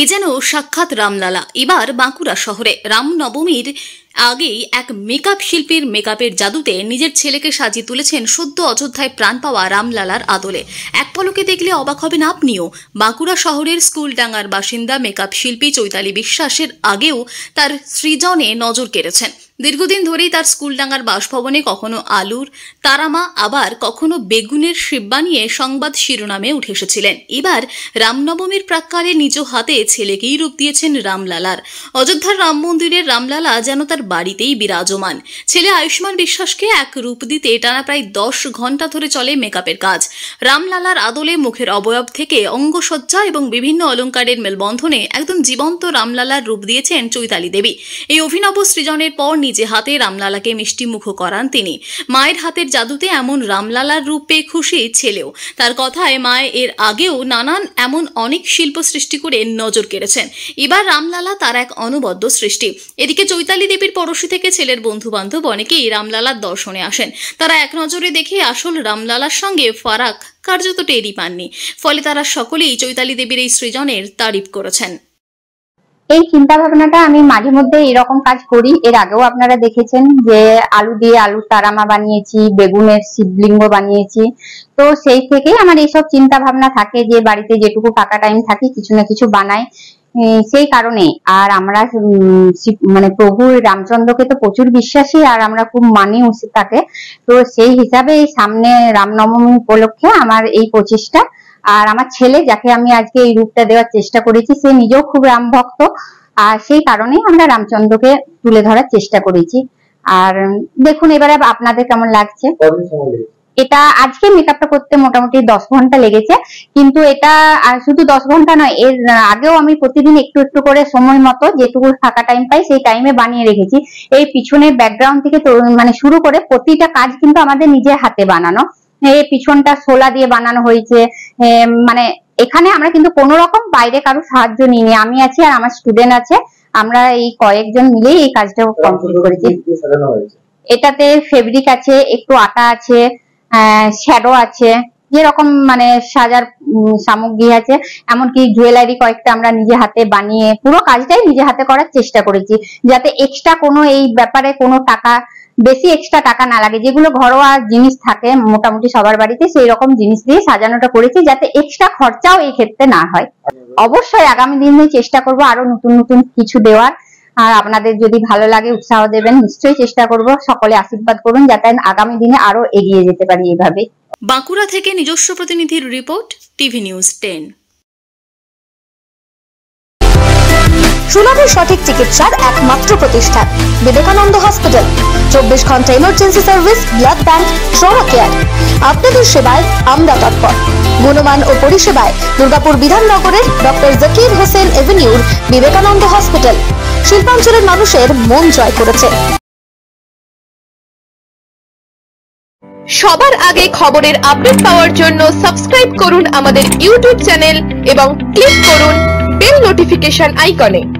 এ যেন সাক্ষাৎ রামলালা এবার বাঁকুড়া শহরে রামনবমীর আগেই এক মেকআপ শিল্পীর মেকআপের জাদুতে নিজের ছেলেকে সাজিয়ে তুলেছেন সদ্য অযোধ্যায় প্রাণ পাওয়া রামলালার আদলে এক পলকে দেখলে অবাক হবেন আপনিও বাঁকুড়া শহরের স্কুলডাঙ্গার বাসিন্দা মেকআপ শিল্পী চৈতালি বিশ্বাসের আগেও তার সৃজনে নজর কেড়েছেন দীর্ঘদিন ধরেই তার স্কুলডাঙ্গার বাসভবনে কখনো আলুর তারামা আবার কখনো বেগুনের শিব বানিয়ে সংবাদ শিরোনামে উঠে এসেছিলেন এবার রামনবমীর প্রাককালে নিজ হাতে ছেলেকেই রূপ দিয়েছেন রামলালার অযোধ্যার রাম মন্দিরের রামলালা যেন তার বাড়িতেই বিরাজমান ছেলে আয়ুষ্মান বিশ্বাসকে এক রূপ দিতে টানা প্রায় দশ ঘন্টা ধরে চলে মেকআপের কাজ রামলালার আদলে মুখের অবয়ব থেকে অঙ্গসজ্জা এবং বিভিন্ন অলঙ্কারের মেলবন্ধনে একদম জীবন্ত রামলালার রূপ দিয়েছেন চৈতালি দেবী এই অভিনব সৃজনের পর নিজে হাতে রামলালাকে মিষ্টিমুখ করান তিনি মায়ের হাতের জাদুতে এমন রামলালার রূপ পেয়ে খুশি ছেলেও তার কথায় মায় এর আগেও নানান এমন অনেক শিল্প সৃষ্টি করে নজর কেড়েছেন এবার রামলালা তার এক অনবদ্য সৃষ্টি এদিকে চৈতালি দেবীর পড়শি থেকে ছেলের বন্ধু বান্ধব অনেকেই রামলালার দর্শনে আসেন তারা এক নজরে দেখে আসল রামলালার সঙ্গে ফারাক কার্যত টেরই পাননি ফলে তারা সকলেই চৈতালি দেবীর এই সৃজনের তারিফ করেছেন এই চিন্তা ভাবনাটা আমি মাঝে মধ্যে এরকম কাজ করি এর আগেও আপনারা দেখেছেন যে আলু দিয়ে আলু তারামা বানিয়েছি বেগুনের শিবলিঙ্গ বানিয়েছি তো সেই থেকে আমার এইসব চিন্তা ভাবনা থাকে যে বাড়িতে যেটুকু ফাঁকা টাইম থাকি কিছু না কিছু বানাই সেই কারণে আর আমরা মানে প্রভু রামচন্দ্রকে তো প্রচুর বিশ্বাসী আর আমরা খুব মানি উচিত তাকে তো সেই হিসাবে সামনে রামনবমী উপলক্ষে আমার এই প্রচেষ্টা আর আমার ছেলে যাকে আমি আজকে এই রূপটা দেওয়ার চেষ্টা করেছি সে নিজেও খুব রাম ভক্ত আর সেই কারণেই আমরা রামচন্দ্রকে তুলে ধরার চেষ্টা করেছি আর দেখুন এবারে আপনাদের কেমন লাগছে এটা আজকে মেকআপটা করতে মোটামুটি দশ ঘন্টা লেগেছে কিন্তু এটা শুধু দশ ঘন্টা নয় এর আগেও আমি প্রতিদিন একটু একটু করে সময় মতো যেটুকু ফাঁকা টাইম পাই সেই টাইমে বানিয়ে রেখেছি এই পিছনে ব্যাকগ্রাউন্ড থেকে মানে শুরু করে প্রতিটা কাজ কিন্তু আমাদের নিজের হাতে বানানো পিছনটা সোলা দিয়ে বানানো হয়েছে মানে এখানে আমরা কিন্তু কোনো রকম বাইরে কারো সাহায্য নিইনি আমি আছি আর আমার স্টুডেন্ট আছে আমরা এই কয়েকজন মিলেই এই কাজটা কমপ্লিট করেছি এটাতে ফেব্রিক আছে একটু আটা আছে আহ শ্যাডো আছে যেরকম মানে সাজার সামগ্রী আছে এমনকি জুয়েলারি কয়েকটা আমরা নিজে হাতে বানিয়ে পুরো কাজটাই নিজে হাতে করার চেষ্টা করেছি যাতে এক্সট্রা কোনো এই ব্যাপারে কোনো টাকা বেশি এক্সট্রা টাকা না লাগে যেগুলো ঘরোয়া জিনিস থাকে মোটামুটি সবার বাড়িতে সেই রকম জিনিস দিয়ে সাজানোটা করেছি যাতে এক্সট্রা খরচাও এই ক্ষেত্রে না হয় অবশ্যই আগামী দিনে চেষ্টা করব আরো নতুন নতুন কিছু দেওয়ার আর আপনাদের যদি ভালো লাগে উৎসাহ দেবেন নিশ্চয়ই চেষ্টা করব সকলে আশীর্বাদ করুন যাতে আগামী দিনে আরো এগিয়ে যেতে পারি এভাবে বাঁকুড়া থেকে নিজস্ব প্রতিনিধির রিপোর্ট টিভি নিউজ টেন সুনামের সঠিক চিকিৎসার একমাত্র প্রতিষ্ঠান বিবেকানন্দ হসপিটাল চব্বিশ ঘন্টা emergency service blood bank trauma care আপনাদের সেবায় আমরা তৎপর গুণমান ও পরিষেবায় দুর্গাপুর বিধাননগরের ডক্টর জাকির হোসেন এভিনিউর বিবেকানন্দ হসপিটাল শিল্পাঞ্চলের মানুষের মন জয় করেছে সবার আগে খবরের আপডেট পাওয়ার জন্য সাবস্ক্রাইব করুন আমাদের ইউটিউব চ্যানেল এবং ক্লিক করুন বেল নোটিফিকেশন আইকনে